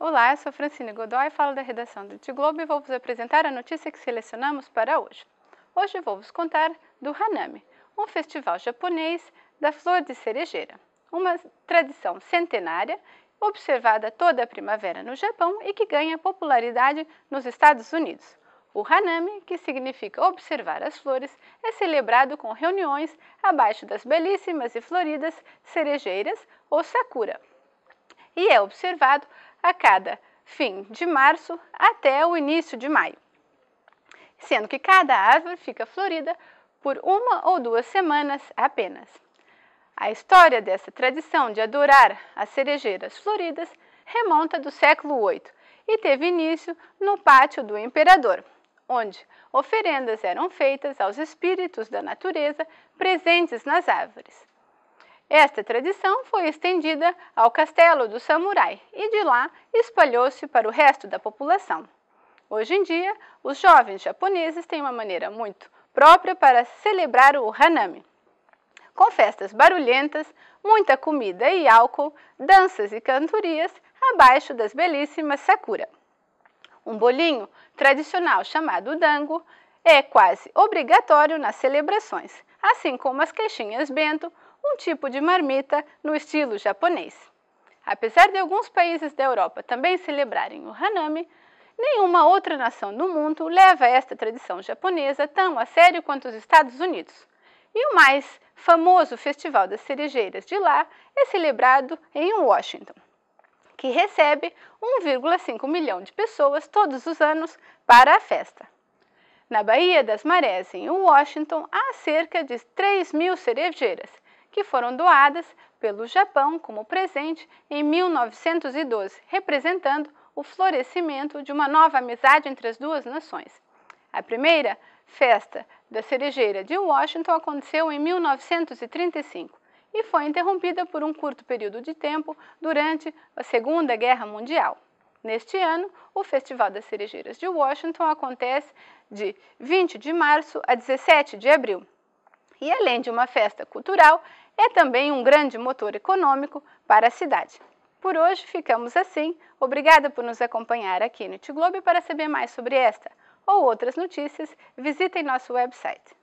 Olá, eu sou Francine Godoy, falo da redação do De Globo e vou vos apresentar a notícia que selecionamos para hoje. Hoje vou vos contar do Hanami, um festival japonês da flor de cerejeira, uma tradição centenária observada toda a primavera no Japão e que ganha popularidade nos Estados Unidos. O Hanami, que significa observar as flores, é celebrado com reuniões abaixo das belíssimas e floridas cerejeiras ou sakura, e é observado a cada fim de março até o início de maio, sendo que cada árvore fica florida por uma ou duas semanas apenas. A história dessa tradição de adorar as cerejeiras floridas remonta do século VIII e teve início no pátio do imperador, onde oferendas eram feitas aos espíritos da natureza presentes nas árvores. Esta tradição foi estendida ao castelo do samurai e de lá espalhou-se para o resto da população. Hoje em dia, os jovens japoneses têm uma maneira muito própria para celebrar o hanami, com festas barulhentas, muita comida e álcool, danças e cantorias abaixo das belíssimas sakura. Um bolinho tradicional chamado dango é quase obrigatório nas celebrações, assim como as queixinhas bento, um tipo de marmita no estilo japonês. Apesar de alguns países da Europa também celebrarem o hanami, nenhuma outra nação no mundo leva esta tradição japonesa tão a sério quanto os Estados Unidos. E o mais famoso Festival das Cerejeiras de lá é celebrado em Washington, que recebe 1,5 milhão de pessoas todos os anos para a festa. Na Baía das Marés, em Washington, há cerca de 3 mil cerejeiras que foram doadas pelo Japão como presente em 1912, representando o florescimento de uma nova amizade entre as duas nações. A primeira festa da cerejeira de Washington aconteceu em 1935 e foi interrompida por um curto período de tempo durante a Segunda Guerra Mundial. Neste ano, o Festival das Cerejeiras de Washington acontece de 20 de março a 17 de abril e, além de uma festa cultural, é também um grande motor econômico para a cidade. Por hoje ficamos assim. Obrigada por nos acompanhar aqui no T Globo para saber mais sobre esta ou outras notícias, visitem nosso website